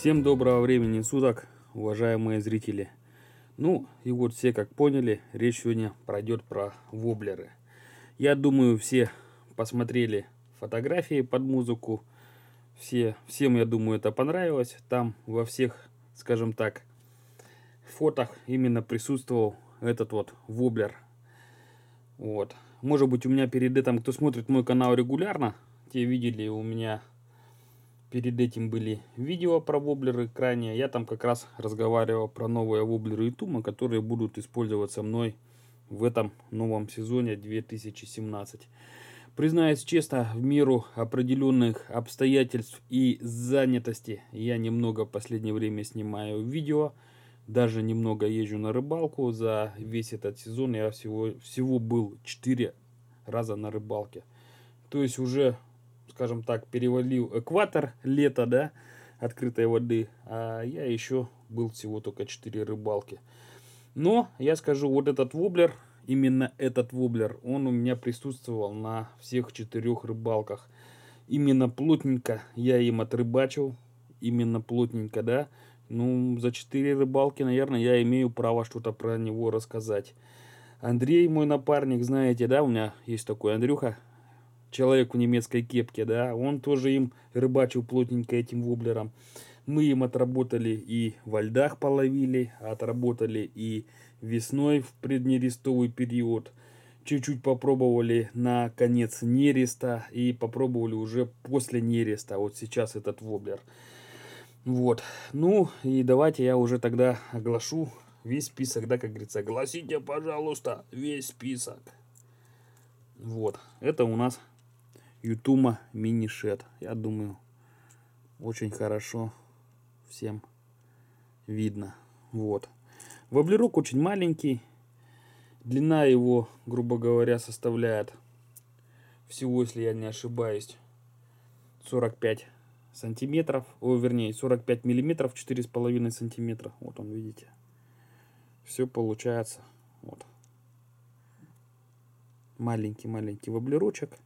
Всем доброго времени суток, уважаемые зрители. Ну и вот все как поняли, речь сегодня пройдет про воблеры. Я думаю, все посмотрели фотографии под музыку. Все, всем, я думаю, это понравилось. Там во всех, скажем так, фотах именно присутствовал этот вот воблер. Вот. Может быть, у меня перед этим, кто смотрит мой канал регулярно, те видели у меня Перед этим были видео про воблеры крайне. Я там как раз разговаривал про новые воблеры и тумы которые будут использоваться мной в этом новом сезоне 2017. Признаюсь честно, в меру определенных обстоятельств и занятости я немного в последнее время снимаю видео. Даже немного езжу на рыбалку. За весь этот сезон я всего, всего был 4 раза на рыбалке. То есть уже скажем так, перевалил экватор лето, да, открытой воды, а я еще был всего только 4 рыбалки. Но я скажу, вот этот воблер, именно этот воблер, он у меня присутствовал на всех четырех рыбалках. Именно плотненько я им отрыбачил, именно плотненько, да. Ну, за четыре рыбалки, наверное, я имею право что-то про него рассказать. Андрей, мой напарник, знаете, да, у меня есть такой Андрюха, человек в немецкой кепке, да, он тоже им рыбачил плотненько этим воблером. Мы им отработали и во льдах половили, отработали и весной в преднерестовый период. Чуть-чуть попробовали на конец нереста и попробовали уже после нереста, вот сейчас этот воблер. Вот, ну и давайте я уже тогда оглашу весь список, да, как говорится, гласите, пожалуйста, весь список. Вот, это у нас Ютума Минишет. Я думаю, очень хорошо всем видно. Вот. Воблерок очень маленький. Длина его, грубо говоря, составляет всего, если я не ошибаюсь, 45 сантиметров. О, вернее, 45 миллиметров, 4,5 сантиметра. Вот он, видите. Все получается. Вот. Маленький-маленький воблерочек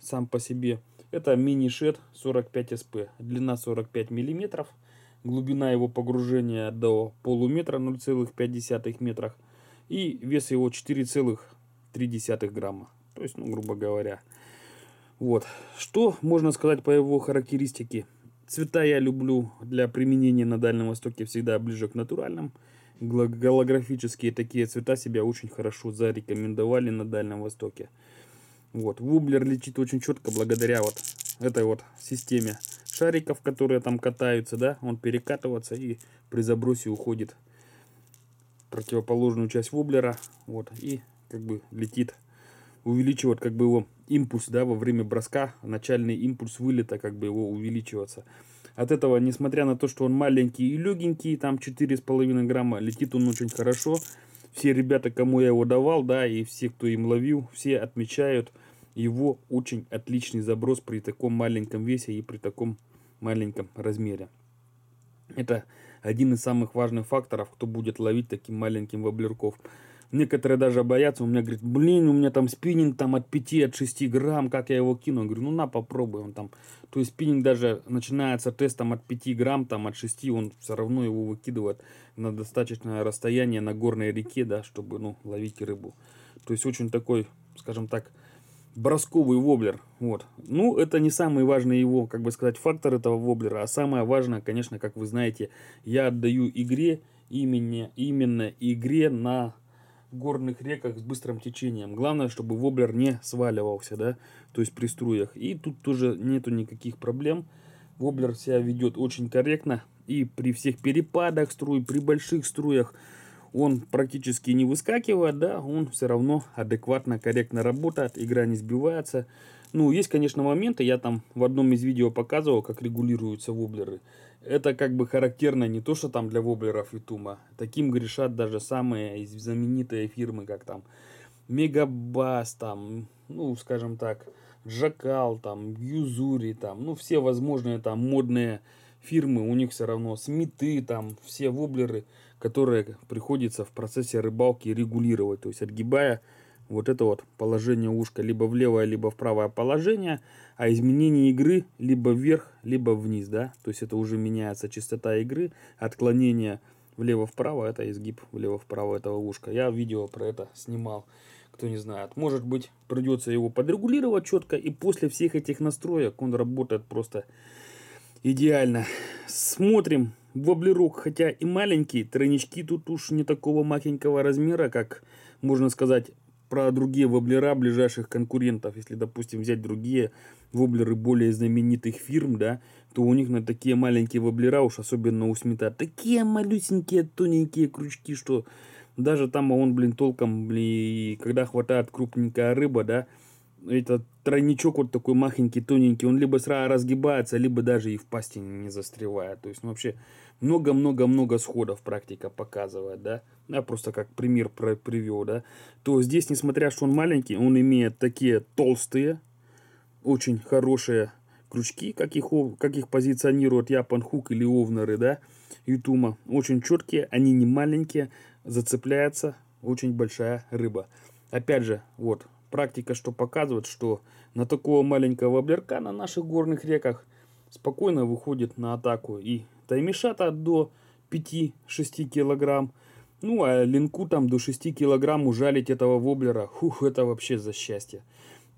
сам по себе. Это мини-шед 45 СП. Длина 45 мм. Глубина его погружения до полуметра 0,5 метрах. И вес его 4,3 грамма. То есть, ну, грубо говоря. Вот. Что можно сказать по его характеристике? Цвета я люблю для применения на Дальнем Востоке всегда ближе к натуральным. Голографические такие цвета себя очень хорошо зарекомендовали на Дальнем Востоке. Вот, воблер летит очень четко благодаря вот этой вот системе шариков, которые там катаются, да, он перекатывается и при забросе уходит в противоположную часть воблера, вот, и как бы летит, увеличивает как бы его импульс, да, во время броска, начальный импульс вылета как бы его увеличиваться. От этого, несмотря на то, что он маленький и легенький, там 4,5 грамма, летит он очень хорошо, все ребята, кому я его давал, да, и все, кто им ловил, все отмечают его очень отличный заброс при таком маленьком весе и при таком маленьком размере. Это один из самых важных факторов, кто будет ловить таким маленьким воблерков. Некоторые даже боятся, у меня говорит, блин, у меня там спиннинг там от 5, от 6 грамм, как я его кину? говорю, ну на, попробуй, он там, то есть спиннинг даже начинается тестом от 5 грамм, там от 6, он все равно его выкидывает на достаточное расстояние на горной реке, да, чтобы, ну, ловить рыбу. То есть очень такой, скажем так, бросковый воблер. Вот. Ну, это не самый важный его, как бы сказать, фактор этого воблера, а самое важное, конечно, как вы знаете, я отдаю игре именно, именно игре на в горных реках с быстрым течением. Главное, чтобы воблер не сваливался, да, то есть при струях. И тут тоже нету никаких проблем. Воблер себя ведет очень корректно. И при всех перепадах струй, при больших струях он практически не выскакивает, да, он все равно адекватно, корректно работает, игра не сбивается. Ну, есть, конечно, моменты, я там в одном из видео показывал, как регулируются воблеры. Это как бы характерно не то, что там для воблеров и тума. Таким грешат даже самые знаменитые фирмы, как там Мегабас, там, ну, скажем так, Джакал, там, Юзури, там, ну, все возможные там модные фирмы, у них все равно смиты, там, все воблеры, которые приходится в процессе рыбалки регулировать, то есть отгибая вот это вот положение ушка либо в левое, либо в правое положение, а изменение игры либо вверх, либо вниз, да, то есть это уже меняется частота игры, отклонение влево-вправо, это изгиб влево-вправо этого ушка. Я видео про это снимал, кто не знает. Может быть, придется его подрегулировать четко, и после всех этих настроек он работает просто идеально. Смотрим воблерок, хотя и маленький, тройнички тут уж не такого махенького размера, как можно сказать, про другие воблера ближайших конкурентов. Если, допустим, взять другие воблеры более знаменитых фирм, да, то у них на такие маленькие воблера, уж особенно у Смита, такие малюсенькие тоненькие крючки, что даже там а он, блин, толком, блин, когда хватает крупненькая рыба, да, этот тройничок вот такой махенький, тоненький, он либо сразу разгибается, либо даже и в пасти не застревает. То есть, ну, вообще много-много-много сходов практика показывает, да, я просто как пример привел, да, то здесь, несмотря что он маленький, он имеет такие толстые, очень хорошие крючки, как их, как их позиционируют Япан Хук или Овнеры, да, Ютума, очень четкие, они не маленькие, зацепляется очень большая рыба. Опять же, вот, практика что показывает, что на такого маленького воблерка на наших горных реках спокойно выходит на атаку и таймиша до 5-6 килограмм. Ну, а линку там до 6 килограмм ужалить этого воблера, хух, это вообще за счастье.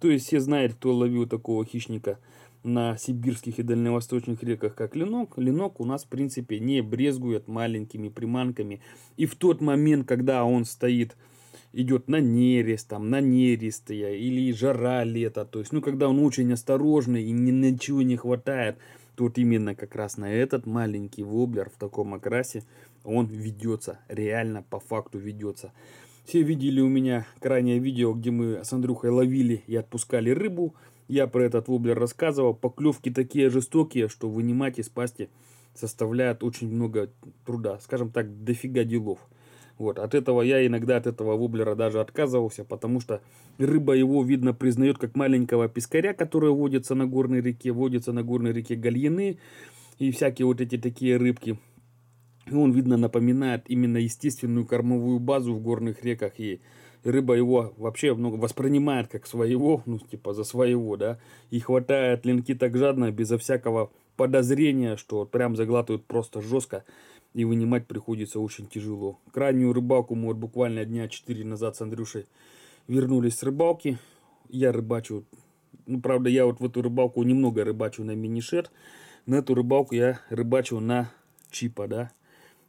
То есть все знают, кто ловил такого хищника на сибирских и дальневосточных реках, как ленок. Ленок у нас, в принципе, не брезгует маленькими приманками. И в тот момент, когда он стоит, идет на нерест, там, на нерестые, или жара лето, то есть, ну, когда он очень осторожный и ни, ничего не хватает – Тут именно как раз на этот маленький воблер в таком окрасе он ведется, реально по факту ведется. Все видели у меня крайнее видео, где мы с Андрюхой ловили и отпускали рыбу. Я про этот воблер рассказывал. Поклевки такие жестокие, что вынимать из пасти составляет очень много труда. Скажем так, дофига делов. Вот, от этого я иногда от этого воблера даже отказывался, потому что рыба его, видно, признает как маленького пескаря, который водится на горной реке, водится на горной реке гальяны и всякие вот эти такие рыбки. И он, видно, напоминает именно естественную кормовую базу в горных реках. И рыба его вообще много воспринимает как своего, ну, типа за своего, да. И хватает линки так жадно, безо всякого подозрения, что вот прям заглатывают просто жестко и вынимать приходится очень тяжело. Крайнюю рыбалку мы вот буквально дня 4 назад с Андрюшей вернулись с рыбалки. Я рыбачу, ну правда я вот в эту рыбалку немного рыбачу на мини-шер, на эту рыбалку я рыбачу на чипа, да.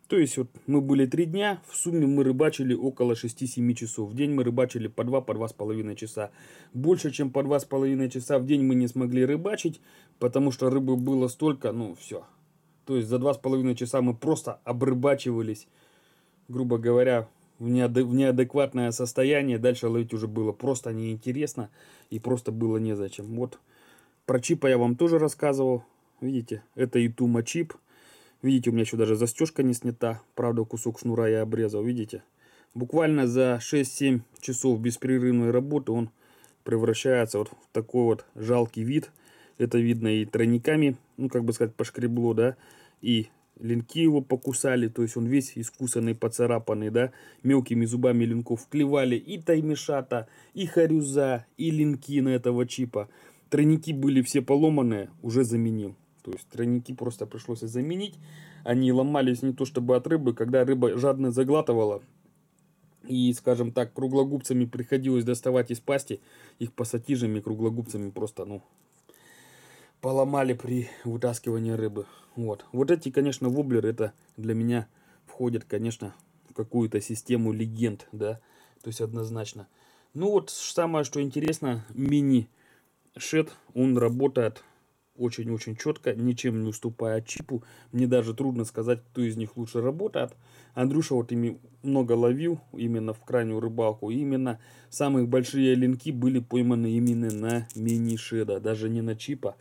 То есть вот мы были три дня, в сумме мы рыбачили около 6-7 часов. В день мы рыбачили по 2-2,5 по с половиной часа. Больше, чем по 2,5 часа в день мы не смогли рыбачить, потому что рыбы было столько, ну все, то есть за два с половиной часа мы просто обрыбачивались, грубо говоря, в, неадекватное состояние. Дальше ловить уже было просто неинтересно и просто было незачем. Вот про чипа я вам тоже рассказывал. Видите, это и чип. Видите, у меня еще даже застежка не снята. Правда, кусок шнура я обрезал, видите? Буквально за 6-7 часов беспрерывной работы он превращается вот в такой вот жалкий вид. Это видно и тройниками, ну, как бы сказать, пошкребло, да и линки его покусали, то есть он весь искусанный, поцарапанный, да, мелкими зубами линков клевали и таймишата, и харюза, и линки на этого чипа. Тройники были все поломанные, уже заменил. То есть тройники просто пришлось заменить. Они ломались не то чтобы от рыбы, когда рыба жадно заглатывала. И, скажем так, круглогубцами приходилось доставать из пасти. Их пассатижами круглогубцами просто, ну, поломали при вытаскивании рыбы. Вот. Вот эти, конечно, воблеры, это для меня входит, конечно, в какую-то систему легенд, да, то есть однозначно. Ну вот самое, что интересно, мини-шет, он работает очень-очень четко, ничем не уступая чипу. Мне даже трудно сказать, кто из них лучше работает. Андрюша вот ими много ловил, именно в крайнюю рыбалку. И именно самые большие линки были пойманы именно на мини-шеда, даже не на чипа.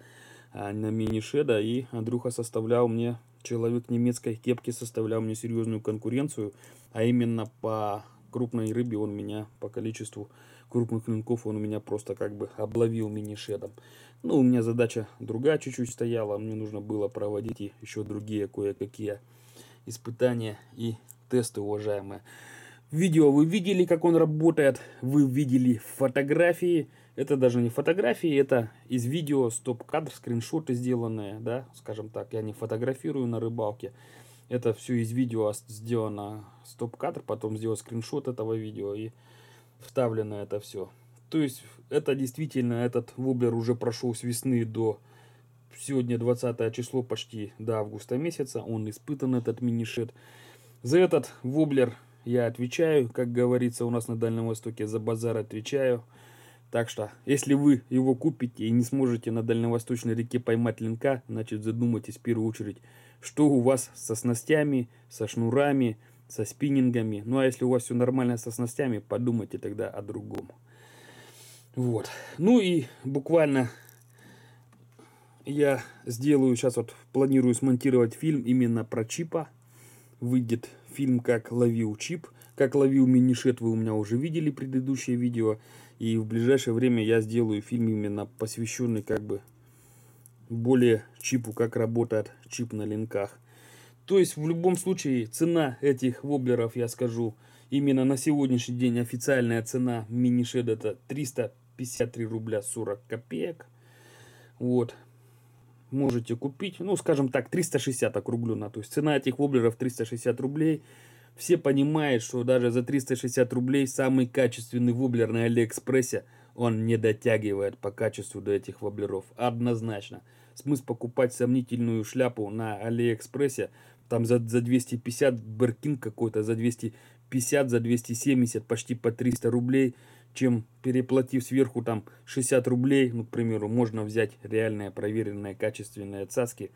Э, на мини-шеда, и Андрюха составлял мне, человек немецкой кепки составлял мне серьезную конкуренцию, а именно по крупной рыбе он меня по количеству крупных клинков он у меня просто как бы обловил мини-шедом. Ну, у меня задача другая чуть-чуть стояла, мне нужно было проводить и еще другие кое-какие испытания и тесты, уважаемые. Видео вы видели, как он работает, вы видели фотографии, это даже не фотографии, это из видео стоп-кадр, скриншоты сделанные, да, скажем так. Я не фотографирую на рыбалке. Это все из видео сделано стоп-кадр, потом сделал скриншот этого видео и вставлено это все. То есть это действительно, этот воблер уже прошел с весны до сегодня 20 число почти до августа месяца. Он испытан, этот минишет. За этот воблер я отвечаю, как говорится у нас на Дальнем Востоке, за базар отвечаю. Так что, если вы его купите и не сможете на дальневосточной реке поймать линка, значит задумайтесь в первую очередь, что у вас со снастями, со шнурами, со спиннингами. Ну а если у вас все нормально со снастями, подумайте тогда о другом. Вот. Ну и буквально я сделаю, сейчас вот планирую смонтировать фильм именно про чипа. Выйдет фильм «Как ловил чип». Как ловил минишет вы у меня уже видели предыдущее видео. И в ближайшее время я сделаю фильм именно посвященный как бы более чипу, как работает чип на линках. То есть в любом случае цена этих воблеров, я скажу, именно на сегодняшний день официальная цена мини-шед это 353 рубля 40 копеек. Вот. Можете купить, ну скажем так, 360 округленно. То есть цена этих воблеров 360 рублей. Все понимают, что даже за 360 рублей самый качественный воблер на Алиэкспрессе он не дотягивает по качеству до этих воблеров. Однозначно. Смысл покупать сомнительную шляпу на Алиэкспрессе, там за, за 250 беркин какой-то, за 250, за 270, почти по 300 рублей, чем переплатив сверху там 60 рублей, ну, к примеру, можно взять реальные проверенные качественные цаски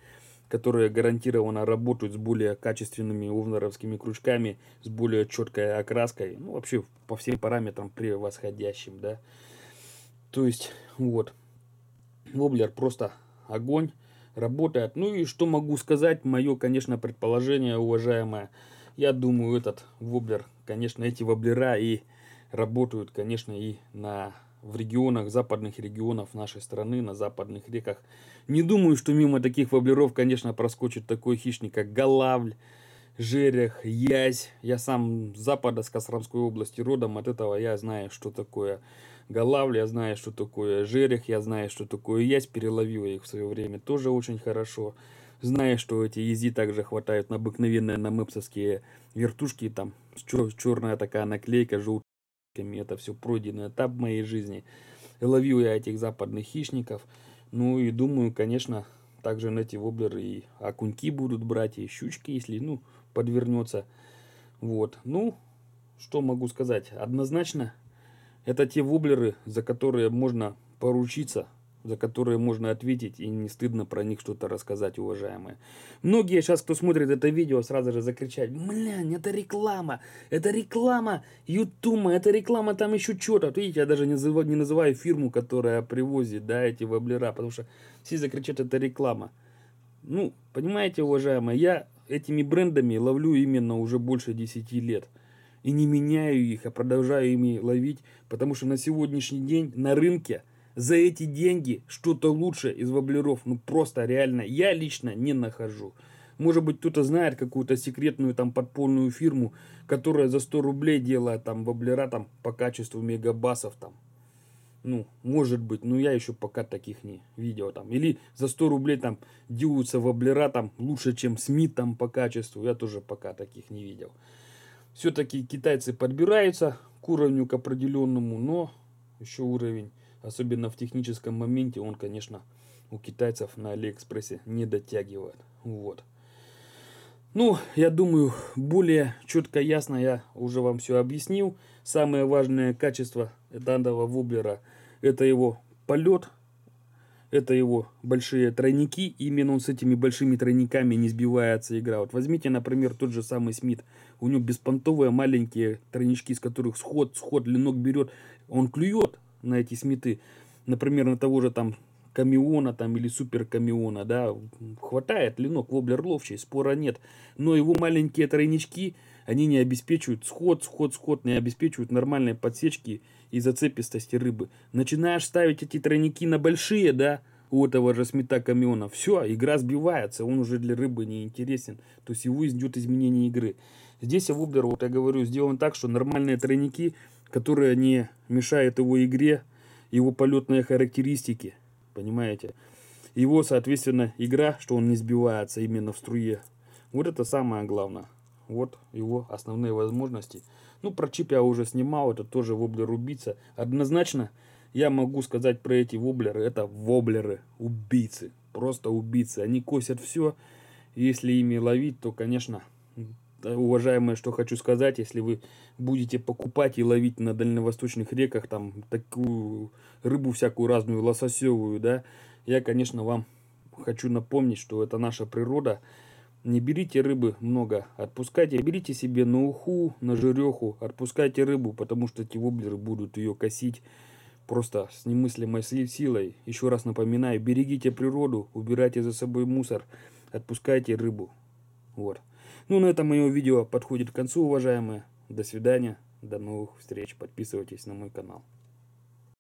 которые гарантированно работают с более качественными увнеровскими крючками, с более четкой окраской, ну, вообще по всем параметрам превосходящим, да. То есть, вот, воблер просто огонь, работает. Ну и что могу сказать, мое, конечно, предположение, уважаемое, я думаю, этот воблер, конечно, эти воблера и работают, конечно, и на в регионах, западных регионов нашей страны, на западных реках. Не думаю, что мимо таких воблеров, конечно, проскочит такой хищник, как голавль, жерех, язь. Я сам с запада, с Костромской области родом, от этого я знаю, что такое голавль, я знаю, что такое жерех, я знаю, что такое язь. Переловил я их в свое время тоже очень хорошо. Знаю, что эти ези также хватают на обыкновенные на намыпсовские вертушки, там чер черная такая наклейка, желтая это все пройденный этап моей жизни. Ловил я этих западных хищников. Ну и думаю, конечно, также на эти воблеры и окуньки будут брать, и щучки, если, ну, подвернется. Вот, ну, что могу сказать? Однозначно, это те воблеры, за которые можно поручиться – за которые можно ответить и не стыдно про них что-то рассказать, уважаемые. Многие сейчас, кто смотрит это видео, сразу же закричать, блин, это реклама, это реклама Ютума, это реклама там еще что-то. Вот видите, я даже не называю, не называю фирму, которая привозит, да, эти воблера, потому что все закричат, это реклама. Ну, понимаете, уважаемые, я этими брендами ловлю именно уже больше 10 лет и не меняю их, а продолжаю ими ловить, потому что на сегодняшний день на рынке – за эти деньги что-то лучше из воблеров. Ну просто реально я лично не нахожу. Может быть, кто-то знает какую-то секретную там подпольную фирму, которая за 100 рублей делает там воблера там по качеству мегабасов там. Ну, может быть, но я еще пока таких не видел там. Или за 100 рублей там делаются воблера там лучше, чем Смит там по качеству. Я тоже пока таких не видел. Все-таки китайцы подбираются к уровню к определенному, но еще уровень Особенно в техническом моменте он, конечно, у китайцев на Алиэкспрессе не дотягивает. Вот. Ну, я думаю, более четко ясно я уже вам все объяснил. Самое важное качество данного воблера это его полет, это его большие тройники. Именно он с этими большими тройниками не сбивается игра. Вот возьмите, например, тот же самый Смит. У него беспонтовые маленькие тройнички, из которых сход, сход, ленок берет. Он клюет, на эти смиты, например, на того же там Камиона там или Супер Камиона, да, хватает линок, воблер ловчий, спора нет. Но его маленькие тройнички, они не обеспечивают сход, сход, сход, не обеспечивают нормальные подсечки и зацепистости рыбы. Начинаешь ставить эти тройники на большие, да, у этого же смета камиона. Все, игра сбивается, он уже для рыбы не интересен. То есть его идет изменение игры. Здесь воблер, вот я говорю, сделан так, что нормальные тройники которая не мешает его игре, его полетные характеристики, понимаете? Его, соответственно, игра, что он не сбивается именно в струе. Вот это самое главное. Вот его основные возможности. Ну, про чип я уже снимал, это тоже воблер убийца. Однозначно я могу сказать про эти воблеры, это воблеры, убийцы, просто убийцы. Они косят все, если ими ловить, то, конечно, Э, уважаемое, что хочу сказать, если вы будете покупать и ловить на дальневосточных реках там такую рыбу всякую разную, лососевую, да, я, конечно, вам хочу напомнить, что это наша природа. Не берите рыбы много, отпускайте, берите себе на уху, на жиреху, отпускайте рыбу, потому что эти воблеры будут ее косить просто с немыслимой силой. Еще раз напоминаю, берегите природу, убирайте за собой мусор, отпускайте рыбу. Вот. Ну, на этом мое видео подходит к концу, уважаемые. До свидания, до новых встреч. Подписывайтесь на мой канал.